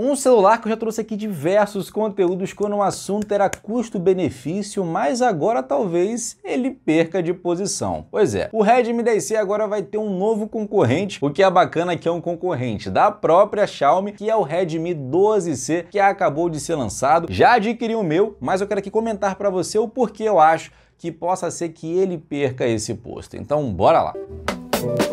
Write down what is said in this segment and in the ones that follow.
Um celular que eu já trouxe aqui diversos conteúdos quando o assunto era custo-benefício, mas agora talvez ele perca de posição. Pois é, o Redmi 10C agora vai ter um novo concorrente, o que é bacana que é um concorrente da própria Xiaomi, que é o Redmi 12C, que acabou de ser lançado. Já adquiri o meu, mas eu quero aqui comentar para você o porquê eu acho que possa ser que ele perca esse posto. Então, bora lá! Música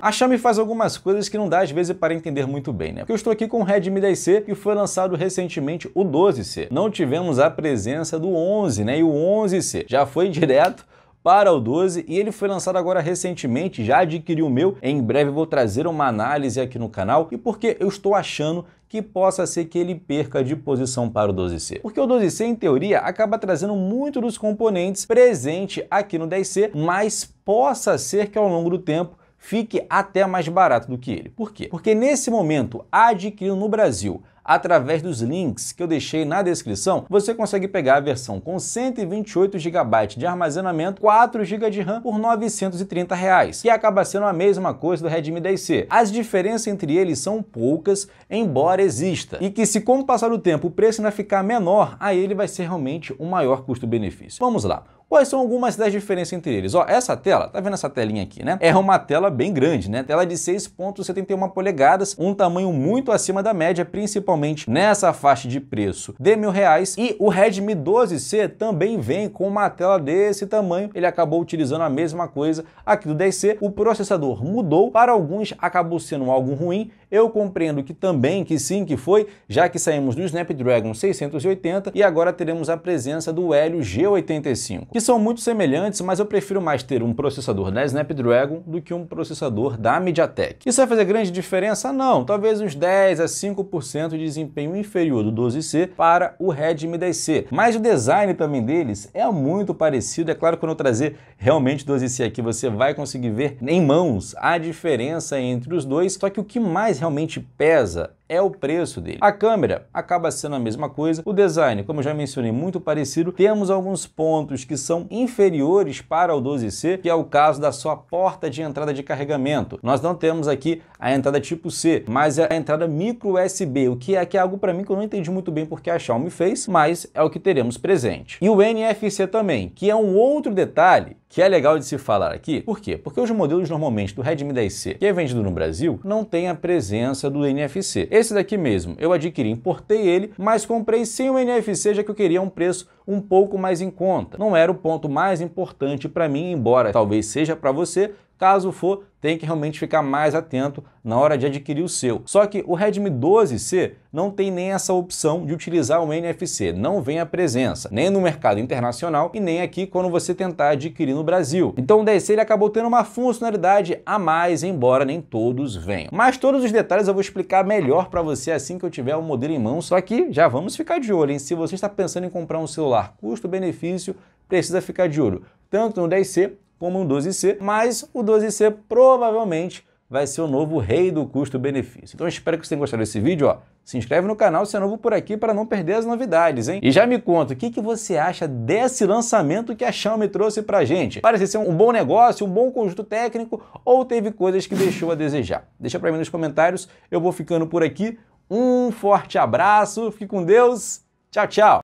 a Xiaomi faz algumas coisas que não dá às vezes para entender muito bem, né? Porque eu estou aqui com o Redmi 10C e foi lançado recentemente o 12C. Não tivemos a presença do 11, né? E o 11C já foi direto para o 12 e ele foi lançado agora recentemente, já adquiri o meu, em breve vou trazer uma análise aqui no canal e porque eu estou achando que possa ser que ele perca de posição para o 12C. Porque o 12C, em teoria, acaba trazendo muito dos componentes presente aqui no 10C, mas possa ser que ao longo do tempo fique até mais barato do que ele. Por quê? Porque nesse momento, adquirindo no Brasil através dos links que eu deixei na descrição, você consegue pegar a versão com 128 GB de armazenamento, 4 GB de RAM por R$ 930, reais, que acaba sendo a mesma coisa do Redmi 10C. As diferenças entre eles são poucas, embora exista, e que se com o passar do tempo o preço ainda ficar menor, aí ele vai ser realmente o um maior custo-benefício. Vamos lá. Quais são algumas das diferenças entre eles? Ó, essa tela, tá vendo essa telinha aqui, né? É uma tela bem grande, né? Tela de 6.71 polegadas, um tamanho muito acima da média, principalmente nessa faixa de preço de mil reais. E o Redmi 12C também vem com uma tela desse tamanho. Ele acabou utilizando a mesma coisa aqui do 10C. O processador mudou, para alguns acabou sendo algo ruim. Eu compreendo que também, que sim, que foi, já que saímos do Snapdragon 680 e agora teremos a presença do Helio G85 que são muito semelhantes, mas eu prefiro mais ter um processador da Snapdragon do que um processador da MediaTek. Isso vai fazer grande diferença? Não, talvez uns 10 a 5% de desempenho inferior do 12C para o Redmi 10C. Mas o design também deles é muito parecido. É claro que quando eu trazer realmente 12C aqui, você vai conseguir ver em mãos a diferença entre os dois. Só que o que mais realmente pesa é o preço dele. A câmera acaba sendo a mesma coisa, o design, como eu já mencionei, muito parecido. Temos alguns pontos que são inferiores para o 12C, que é o caso da sua porta de entrada de carregamento. Nós não temos aqui a entrada tipo C, mas é a entrada micro USB, o que é, que é algo para mim que eu não entendi muito bem porque a Xiaomi fez, mas é o que teremos presente. E o NFC também, que é um outro detalhe que é legal de se falar aqui. Por quê? Porque os modelos normalmente do Redmi 10C, que é vendido no Brasil, não tem a presença do NFC. Esse daqui mesmo, eu adquiri, importei ele, mas comprei sem o NFC, já que eu queria um preço um pouco mais em conta. Não era o ponto mais importante para mim, embora talvez seja para você, Caso for, tem que realmente ficar mais atento na hora de adquirir o seu. Só que o Redmi 12C não tem nem essa opção de utilizar o NFC, não vem a presença, nem no mercado internacional e nem aqui quando você tentar adquirir no Brasil. Então o 10 ele acabou tendo uma funcionalidade a mais, embora nem todos venham. Mas todos os detalhes eu vou explicar melhor para você assim que eu tiver o modelo em mãos, só que já vamos ficar de olho, hein? Se você está pensando em comprar um celular particular. Custo-benefício precisa ficar de olho, tanto no 10C como no 12C, mas o 12C provavelmente vai ser o novo rei do custo-benefício. Então espero que você tenha gostado desse vídeo. Ó. Se inscreve no canal se é novo por aqui para não perder as novidades, hein? E já me conta, o que, que você acha desse lançamento que a Xiaomi trouxe para a gente? Parece ser um bom negócio, um bom conjunto técnico ou teve coisas que deixou a desejar? Deixa para mim nos comentários, eu vou ficando por aqui. Um forte abraço, fique com Deus, tchau, tchau!